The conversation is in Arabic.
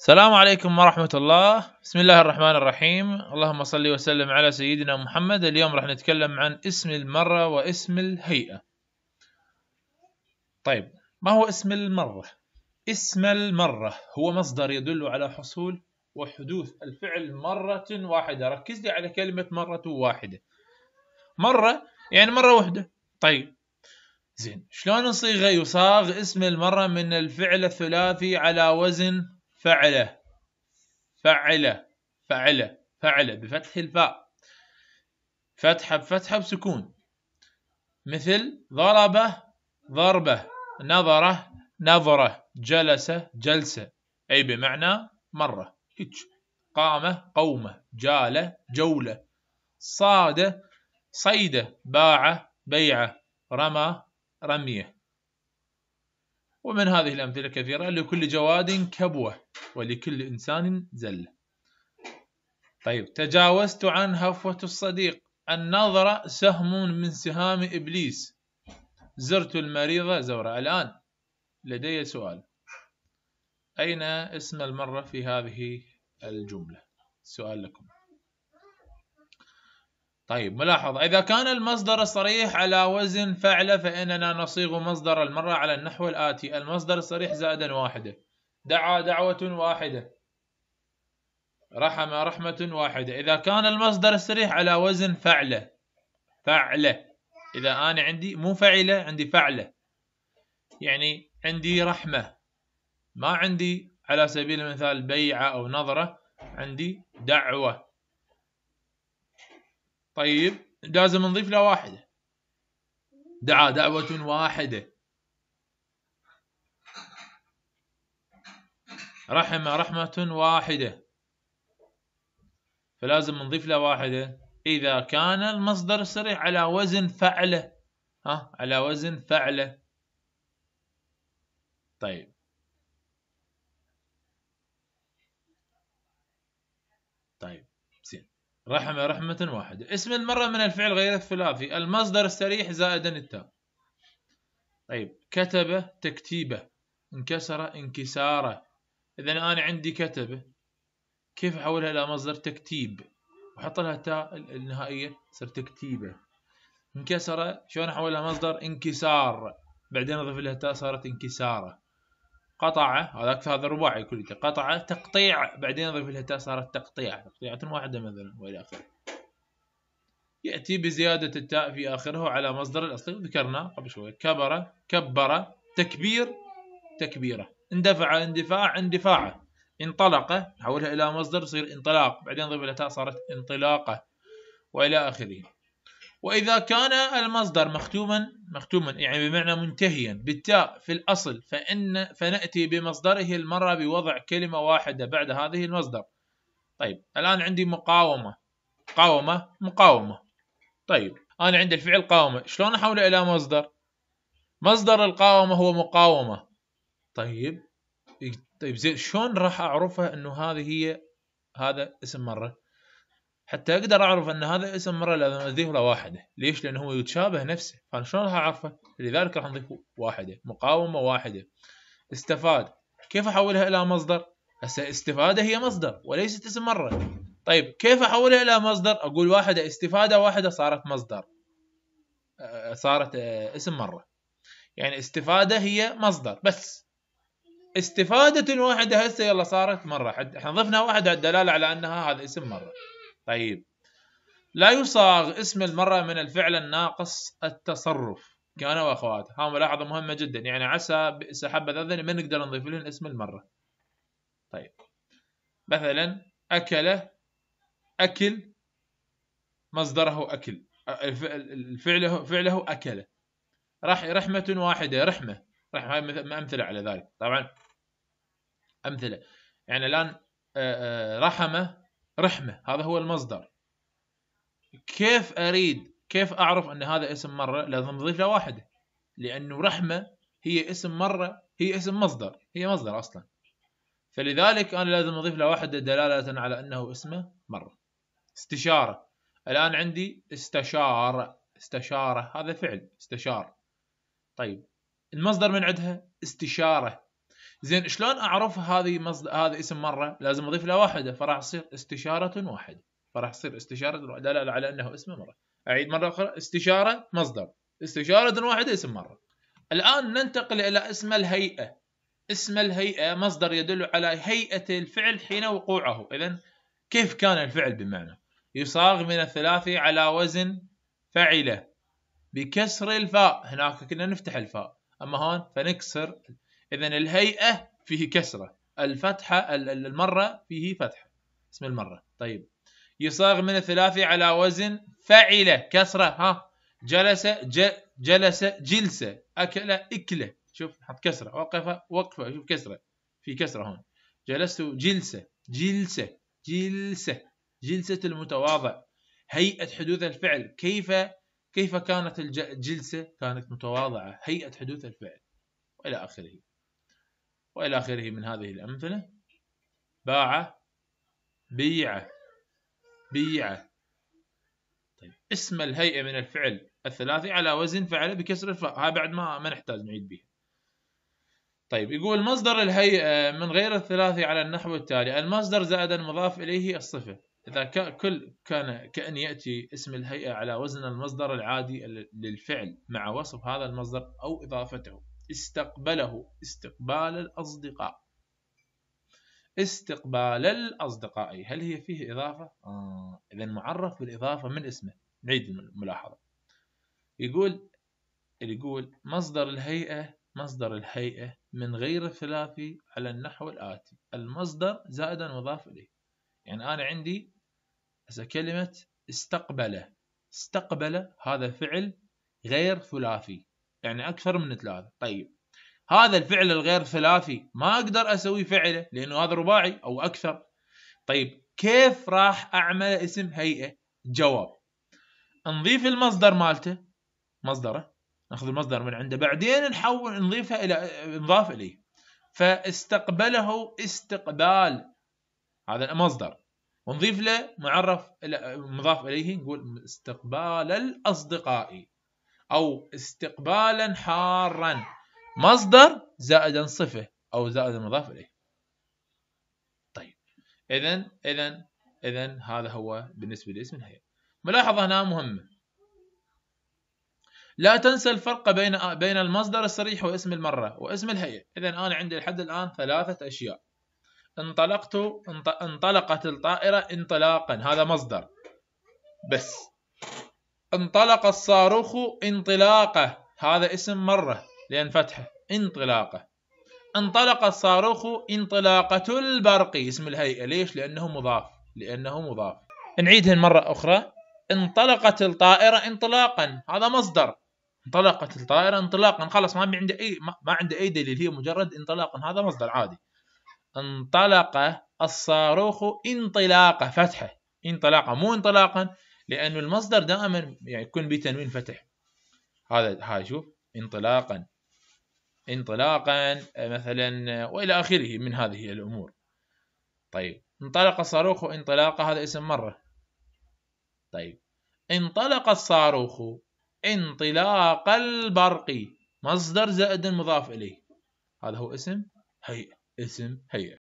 السلام عليكم ورحمة الله بسم الله الرحمن الرحيم اللهم صل وسلم على سيدنا محمد اليوم راح نتكلم عن اسم المرة واسم الهيئة طيب ما هو اسم المرة؟ اسم المرة هو مصدر يدل على حصول وحدوث الفعل مرة واحدة ركز لي على كلمة مرة واحدة مرة يعني مرة واحدة طيب زين شلون نصيغه يصاغ اسم المرة من الفعل الثلاثي على وزن فعله فعله فعله فعله بفتح الفاء فتحة بفتحة بسكون مثل ضربه ضربه نظره نظره جلسه جلسه أي بمعنى مرة هيج قامة قومة جالة جولة صاده صيدة باع بيعة رمى رمية ومن هذه الأمثلة كثيرة لكل جواد كبوة ولكل إنسان زلة طيب تجاوزت عن هفوة الصديق النظرة سهم من سهام إبليس زرت المريضة زورة الآن لدي سؤال أين اسم المرة في هذه الجملة سؤال لكم طيب ملاحظة إذا كان المصدر الصريح على وزن فعل فإننا نصيغ مصدر المرة على النحو الآتي المصدر الصريح زائدا واحدة دعا دعوة واحدة رحم رحمة واحدة إذا كان المصدر الصريح على وزن فعلة فعلة إذا أنا عندي مو فعلة عندي فعلة يعني عندي رحمة ما عندي على سبيل المثال بيعة أو نظرة عندي دعوة طيب لازم نضيف له واحدة دعا دعوة واحدة رحم رحمة واحدة فلازم نضيف له واحدة إذا كان المصدر الصريح على وزن فعله ها على وزن فعله طيب طيب رحمة رحمة واحدة اسم المرة من الفعل غير الثلاثي المصدر السريح زائدا التاء طيب كتب تكتيبة انكسر انكساره إذا أنا عندي كتبة كيف أحولها إلى مصدر تكتيب وأحط لها تاء النهائية تصير تكتيبة انكسر شلون أحولها مصدر انكسار بعدين أضيف لها تاء صارت انكساره قطع هذاك هذا رباعي كل قطع تقطيع بعدين اضيف لها تاء صارت تقطيع تقطيعة واحدة مثلا والى اخره يأتي بزيادة التاء في آخره على مصدر الأصلي ذكرناه قبل شوية كبر كبر تكبير تكبيرة اندفع اندفاع اندفاعه انطلق حولها إلى مصدر يصير انطلاق بعدين اضيف لها تاء صارت انطلاقة وإلى آخره وإذا كان المصدر مختوما مختوما يعني بمعنى منتهيا بالتاء في الأصل فإن فنأتي بمصدره المرة بوضع كلمة واحدة بعد هذه المصدر طيب الآن عندي مقاومة قاومة مقاومة طيب أنا عندي الفعل قاومة شلون أحوله إلى مصدر مصدر القاومة هو مقاومة طيب طيب زين شلون راح أعرفها أنه هذه هي هذا اسم مرة حتى اقدر اعرف ان هذا الاسم مره لازم اضيف له واحده ليش لانه هو يتشابه نفسه فانا شلون راح اعرفه لذلك راح نضيف واحده مقاومه واحده استفاد كيف احولها الى مصدر هسه استفاده هي مصدر وليست اسم مره طيب كيف احولها الى مصدر اقول واحده استفاده واحده صارت مصدر آه، صارت آه، اسم مره يعني استفاده هي مصدر بس استفاده واحده هسه يلا صارت مره احنا ضفنا واحده الدلاله على انها هذا اسم مره طيب لا يصاغ اسم المرأة من الفعل الناقص التصرف كأنا واخوات ها ملاحظة مهمة جدا يعني عسى بئس حبة ما نقدر نضيف لهم اسم المرة طيب مثلا أكل أكل مصدره أكل الفعل فعله أكل رح رحمة واحدة رحمة رحمة هاي أمثلة على ذلك طبعا أمثلة يعني الآن رحمة رحمه هذا هو المصدر كيف اريد كيف اعرف ان هذا اسم مره لازم نضيف له واحده لانه رحمه هي اسم مره هي اسم مصدر هي مصدر اصلا فلذلك انا لازم اضيف له واحده دلاله على انه اسمه مره استشاره الان عندي استشار استشاره هذا فعل استشار طيب المصدر من عندها استشاره زين شلون اعرف هذه مصدر هذا اسم مره لازم اضيف له واحده فراح تصير استشاره واحده فراح تصير استشاره دلاله على انه اسم مره اعيد مره اخرى استشاره مصدر استشاره واحده اسم مره الان ننتقل الى اسم الهيئه اسم الهيئه مصدر يدل على هيئه الفعل حين وقوعه اذا كيف كان الفعل بمعنى يصاغ من الثلاثي على وزن فعله بكسر الفاء هناك كنا نفتح الفاء اما هون فنكسر اذا الهيئه فيه كسره الفتحه المره فيه فتحه اسم المره طيب يصاغ من الثلاثي على وزن فعل كسره ها جلس ج جلس جلسه اكل اكله شوف حط كسره وقف وقفه شوف كسره في كسره هون جلست جلسه جلسه جلسه جلسه المتواضع هيئه حدوث الفعل كيف كيف كانت الجلسه كانت متواضعه هيئه حدوث الفعل والى اخره والى اخره من هذه الامثله باع بيع بيع طيب اسم الهيئه من الفعل الثلاثي على وزن فعل بكسر الفاء هاي بعد ما ما نحتاج نعيد بها طيب يقول مصدر الهيئه من غير الثلاثي على النحو التالي المصدر زائد المضاف اليه الصفه إذا كل كان كأن يأتي اسم الهيئة على وزن المصدر العادي للفعل مع وصف هذا المصدر أو إضافته استقبله استقبال الأصدقاء استقبال الأصدقاء هل هي فيه إضافة؟ آه. إذا معرف بالإضافة من اسمه نعيد الملاحظة يقول يقول مصدر الهيئة مصدر الهيئة من غير الثلاثي على النحو الآتي المصدر زائدا مضاف إليه يعني أنا عندي كلمة استقبل استقبل هذا فعل غير ثلاثي يعني اكثر من ثلاثه طيب هذا الفعل الغير ثلاثي ما اقدر اسوي فعله لانه هذا رباعي او اكثر طيب كيف راح اعمل اسم هيئه جواب نضيف المصدر مالته مصدره ناخذ المصدر من عنده بعدين نحول نضيفها الى نضاف اليه فاستقبله استقبال هذا المصدر ونضيف له معرف مضاف اليه نقول استقبال الاصدقاء أو استقبالا حارا مصدر زائدا صفة أو زائدا مضاف إليه طيب إذا إذا إذا هذا هو بالنسبة لاسم الهيئة ملاحظة هنا مهمة لا تنسى الفرق بين بين المصدر الصريح واسم المرة واسم الهيئة إذا أنا عندي لحد الآن ثلاثة أشياء انطلقت انطلقت الطائرة انطلاقا هذا مصدر بس انطلق الصاروخ انطلاقه هذا اسم مرة لأن فتحة انطلاقه انطلق الصاروخ انطلاقة البرق اسم الهيئة ليش لأنه مضاف لأنه مضاف نعيدها مرة أخرى انطلقت الطائرة انطلاقا هذا مصدر انطلقت الطائرة انطلاقا خلاص ما عنده أي ما عنده أي دليل هي مجرد انطلاقا هذا مصدر عادي انطلق الصاروخ انطلاقة فتحة انطلاقة مو انطلاقا لأنه المصدر دائما يعني يكون بتنوين فتح هذا هاي شوف انطلاقا انطلاقا مثلا والى اخره من هذه الامور طيب انطلق الصاروخ انطلاقا هذا اسم مره طيب انطلق الصاروخ انطلاق البرق مصدر زائد مضاف اليه هذا هو اسم هيئه اسم هيئه